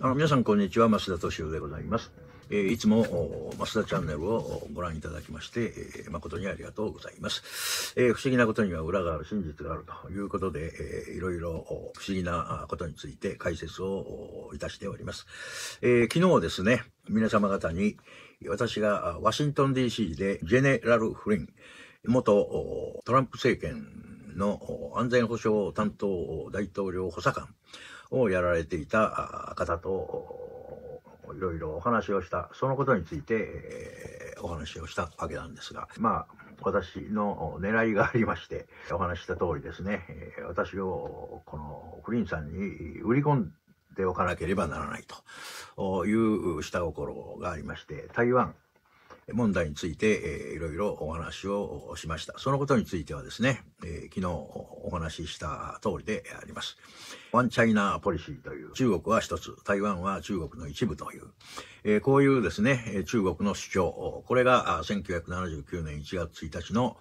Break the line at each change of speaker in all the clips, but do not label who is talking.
あ皆さん、こんにちは。増田敏夫でございます。えー、いつも、増田チャンネルをご覧いただきまして、えー、誠にありがとうございます。えー、不思議なことには裏がある、真実があるということで、えー、いろいろ不思議なことについて解説をいたしております。え昨日ですね、皆様方に、私がワシントン DC でジェネラル・フリン、元トランプ政権の安全保障担当大統領補佐官、をやられていた方といろいろお話をした、そのことについて、えお話をしたわけなんですが、まあ、私の狙いがありまして、お話した通りですね、私をこのクリンさんに売り込んでおかなければならないという下心がありまして、台湾、問題について、えー、いろいろお話をしました。そのことについてはですね、えー、昨日お話しした通りであります。ワンチャイナポリシーという、中国は一つ、台湾は中国の一部という、えー、こういうですね、中国の主張、これが1979年1月1日の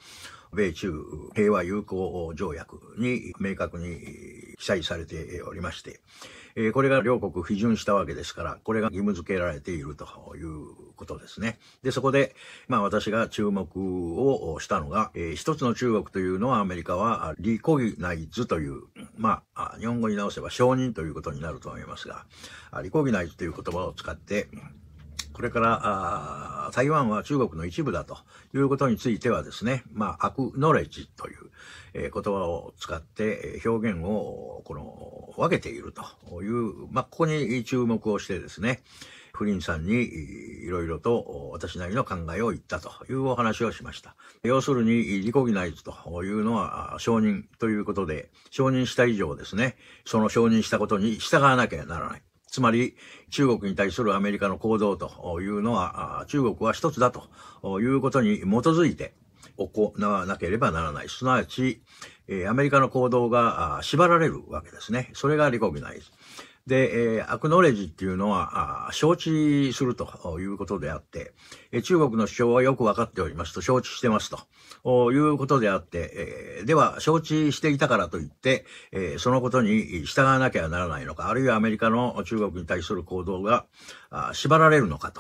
米中平和友好条約に明確に被災されておりまして、えこれが両国批准したわけですから、これが義務付けられているということですね。で、そこで、まあ私が注目をしたのが、えー、一つの中国というのはアメリカはリコギナイズという、まあ、日本語に直せば承認ということになると思いますが、リコギナイズという言葉を使って、これから、台湾は中国の一部だということについてはですね、まあ、アクノレジという、え言葉を使って表現を、この、分けているという、まあ、ここに注目をしてですね、フリンさんにいろいろと私なりの考えを言ったというお話をしました。要するに、リコギナイズというのは承認ということで、承認した以上ですね、その承認したことに従わなきゃならない。つまり、中国に対するアメリカの行動というのは、中国は一つだということに基づいて行わなければならない。すなわち、アメリカの行動が縛られるわけですね。それがリコグナイズ。で、えー、アクノレジっていうのは、承知するということであって、えー、中国の主張はよくわかっておりますと、承知してますということであって、えー、では、承知していたからといって、えー、そのことに従わなきゃならないのか、あるいはアメリカの中国に対する行動が縛られるのか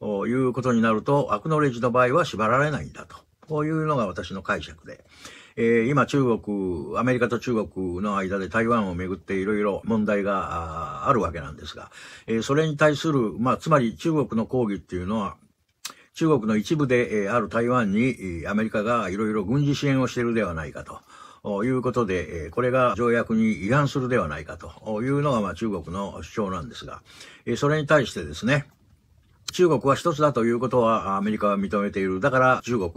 ということになると、アクノレジの場合は縛られないんだと。こういうのが私の解釈で。え今中国、アメリカと中国の間で台湾をめぐっていろいろ問題があるわけなんですが、えそれに対する、まあ、つまり中国の抗議っていうのは、中国の一部で、えある台湾に、アメリカがいろいろ軍事支援をしているではないかと。いうことで、これが条約に違反するではないかというのが、ま中国の主張なんですが、それに対してですね、中国は一つだということはアメリカは認めている。だから中国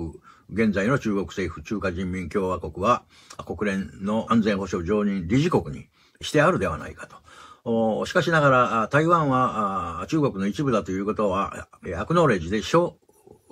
現在の中国政府、中華人民共和国は、国連の安全保障常任理事国にしてあるではないかと。しかしながら、台湾は中国の一部だということは、アクノレージで承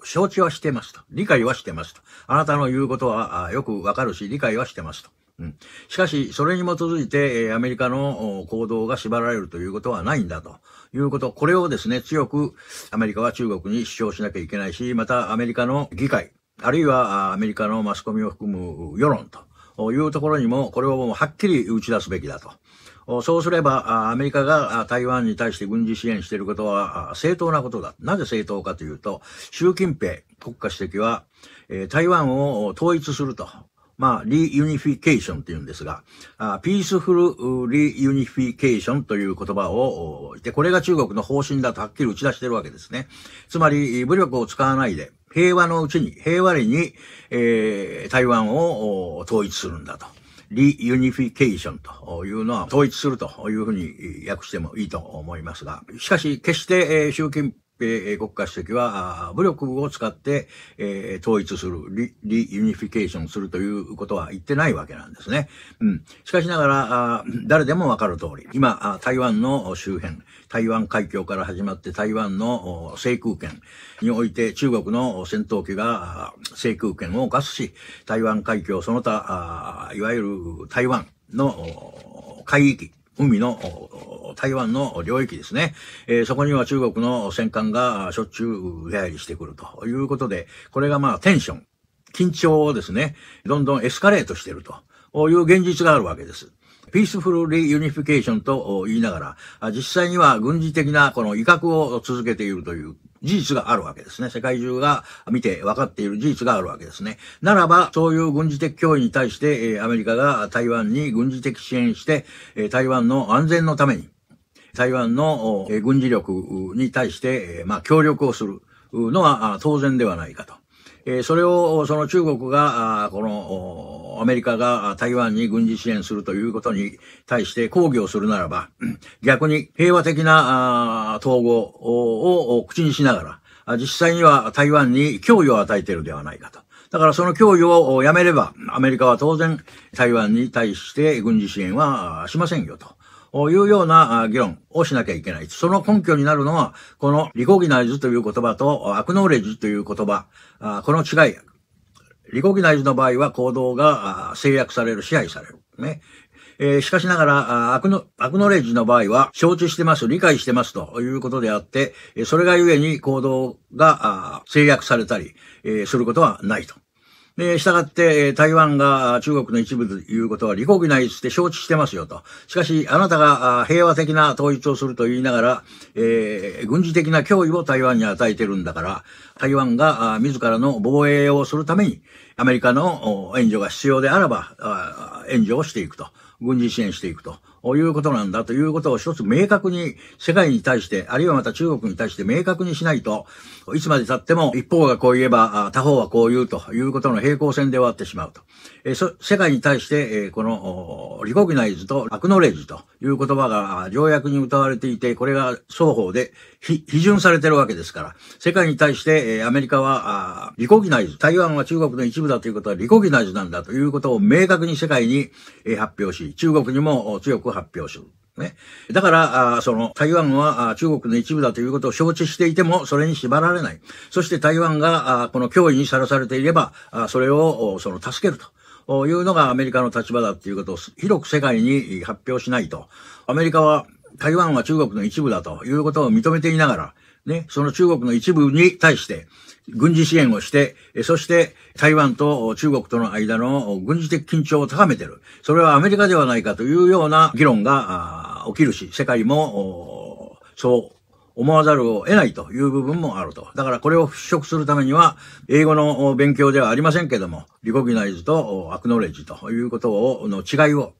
知はしてますと。理解はしてますと。あなたの言うことはよくわかるし、理解はしてますと。うん、しかし、それに基づいて、アメリカの行動が縛られるということはないんだということ。これをですね、強くアメリカは中国に主張しなきゃいけないし、またアメリカの議会、あるいはアメリカのマスコミを含む世論というところにも、これをもうはっきり打ち出すべきだと。そうすれば、アメリカが台湾に対して軍事支援していることは正当なことだ。なぜ正当かというと、習近平国家主席は、台湾を統一すると。まあ、リユニフィケーションって言うんですが、ピースフルリユニフィケーションという言葉を、で、これが中国の方針だとはっきり打ち出してるわけですね。つまり、武力を使わないで、平和のうちに、平和裏に、えー、台湾を統一するんだと。リユニフィケーションというのは統一するというふうに訳してもいいと思いますが、しかし決して、えー、習近平国家主席は、武力を使って、えー、統一するリ、リユニフィケーションするということは言ってないわけなんですね。うん。しかしながら、誰でもわかる通り、今、台湾の周辺、台湾海峡から始まって台湾の制空権において中国の戦闘機が制空権を犯すし、台湾海峡その他、いわゆる台湾の海域、海の、台湾の領域ですね。えー、そこには中国の戦艦がしょっちゅう出入りしてくるということで、これがまあテンション、緊張をですね、どんどんエスカレートしてるという現実があるわけです。ピースフルリユニフィケーションと言いながら、実際には軍事的なこの威嚇を続けているという事実があるわけですね。世界中が見て分かっている事実があるわけですね。ならば、そういう軍事的脅威に対して、アメリカが台湾に軍事的支援して、台湾の安全のために、台湾の軍事力に対して、まあ、協力をするのは当然ではないかと。えそれを、その中国が、この、アメリカが台湾に軍事支援するということに対して抗議をするならば、逆に平和的な統合を口にしながら、実際には台湾に脅威を与えているではないかと。だからその脅威をやめれば、アメリカは当然台湾に対して軍事支援はしませんよと。いうような議論をしなきゃいけない。その根拠になるのは、このリコギナイズという言葉とアクノーレージという言葉、この違い。リコギナイズの場合は行動が制約される、支配される。ね。えー、しかしながら、アクノ、アクノレージの場合は、承知してます、理解してますということであって、それがゆえに行動が制約されたり、えすることはないと。で、従って、台湾が中国の一部ということは利国ギナして承知してますよと。しかし、あなたが平和的な統一をすると言いながら、えー、軍事的な脅威を台湾に与えてるんだから、台湾が自らの防衛をするために、アメリカの援助が必要であれば、援助をしていくと。軍事支援していくと。いうことなんだということを一つ明確に世界に対して、あるいはまた中国に対して明確にしないと、いつまで経っても一方がこう言えば、他方はこう言うということの平行線で終わってしまうと。えそ世界に対して、えー、この、リコグナイズとアクノレージという言葉が条約に謳われていて、これが双方で批准されてるわけですから、世界に対して、えー、アメリカは、あリコギナイズ、台湾は中国の一部だということはリコギナイズなんだということを明確に世界に、えー、発表し、中国にも強く発表する。ね。だから、あその、台湾は中国の一部だということを承知していても、それに縛られない。そして台湾が、あこの脅威にさらされていれば、あそれを、その、助けると。いうのがアメリカの立場だっていうことを広く世界に発表しないと。アメリカは台湾は中国の一部だということを認めていながら、ね、その中国の一部に対して、軍事支援をして、そして台湾と中国との間の軍事的緊張を高めてる。それはアメリカではないかというような議論が起きるし、世界もそう思わざるを得ないという部分もあると。だからこれを払拭するためには、英語の勉強ではありませんけども、リコギナイズとアクノレッジということを、の違いを、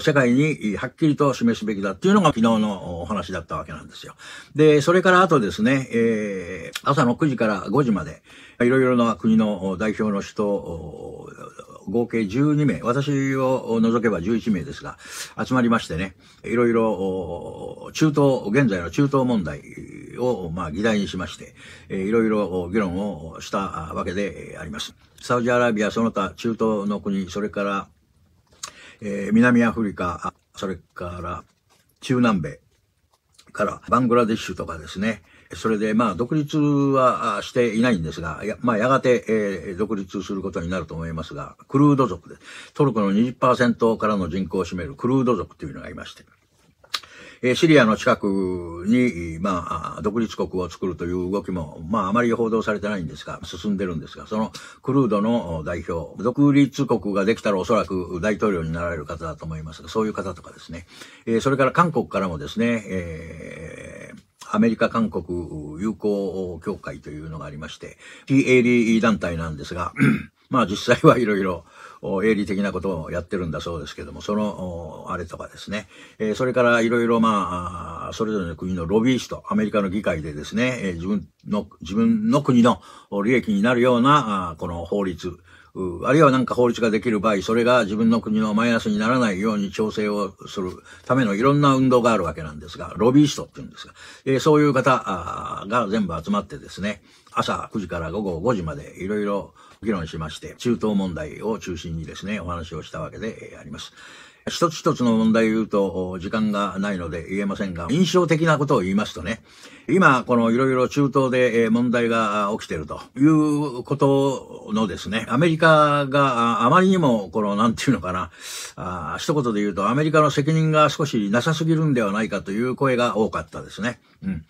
世界にはっきりと示すべきだっていうのが昨日のお話だったわけなんですよ。で、それからあとですね、えー、朝の9時から5時まで、いろいろな国の代表の人合計12名、私を除けば11名ですが、集まりましてね、いろいろ、中東、現在の中東問題を、まあ、議題にしまして、いろいろ議論をしたわけであります。サウジアラビア、その他中東の国、それから、えー、南アフリカ、それから中南米からバングラデシュとかですね、それで、まあ、独立はしていないんですが、やまあ、やがて、えー、独立することになると思いますが、クルード族です。トルコの20%からの人口を占めるクルード族というのがいまして。えー、シリアの近くに、まあ、独立国を作るという動きも、まあ、あまり報道されてないんですが、進んでるんですが、そのクルードの代表、独立国ができたらおそらく大統領になられる方だと思いますが、そういう方とかですね。えー、それから韓国からもですね、えーアメリカ韓国友好協会というのがありまして、非営利団体なんですが、まあ実際はいろいろ営利的なことをやってるんだそうですけども、その、あれとかですね。えそれからいろいろまあ、それぞれの国のロビースト、アメリカの議会でですね、え自分の、自分の国の利益になるような、この法律、あるいは何か法律ができる場合、それが自分の国のマイナスにならないように調整をするためのいろんな運動があるわけなんですが、ロビーストっていうんですが、えー、そういう方が全部集まってですね、朝9時から午後5時までいろいろ議論しまして、中東問題を中心にですね、お話をしたわけであります。一つ一つの問題を言うと、時間がないので言えませんが、印象的なことを言いますとね、今、このいろいろ中東で問題が起きているということのですね、アメリカがあまりにも、この、なんていうのかな、あ一言で言うと、アメリカの責任が少しなさすぎるんではないかという声が多かったですね。うん。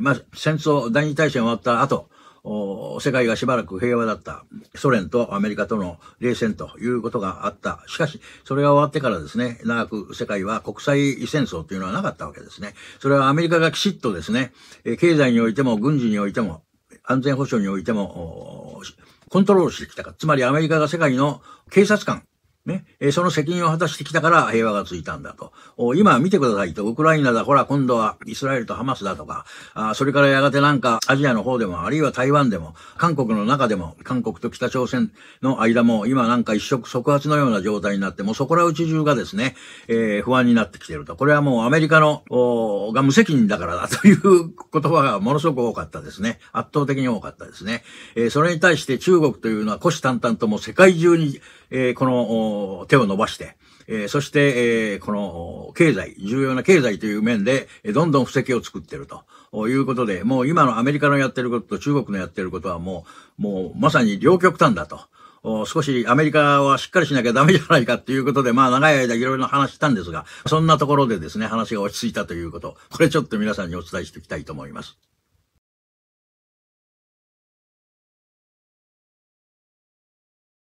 まあ、戦争、第二大戦終わった後、世界がしばらく平和だったソ連とアメリカとの冷戦ということがあった。しかし、それが終わってからですね、長く世界は国際戦争というのはなかったわけですね。それはアメリカがきちっとですね、経済においても軍事においても安全保障においてもコントロールしてきたか。つまりアメリカが世界の警察官ね、えその責任を果たしてきたから平和がついたんだと。今見てくださいと、ウクライナだ、ほら、今度はイスラエルとハマスだとか、あそれからやがてなんかアジアの方でも、あるいは台湾でも、韓国の中でも、韓国と北朝鮮の間も、今なんか一触即発のような状態になって、もうそこらうち中がですね、えー、不安になってきてると。これはもうアメリカの、おが無責任だからだという言葉がものすごく多かったですね。圧倒的に多かったですね。えー、それに対して中国というのは虎視眈々とも世界中に、えー、この、の、手を伸ばして、えー、そして、えー、この、経済、重要な経済という面で、どんどん布石を作ってるということで、もう今のアメリカのやってることと中国のやってることはもう、もうまさに両極端だと。少しアメリカはしっかりしなきゃダメじゃないかっていうことで、まあ長い間いろいろ話したんですが、そんなところでですね、話が落ち着いたということ、これちょっと皆さんにお伝えしていきたいと思います。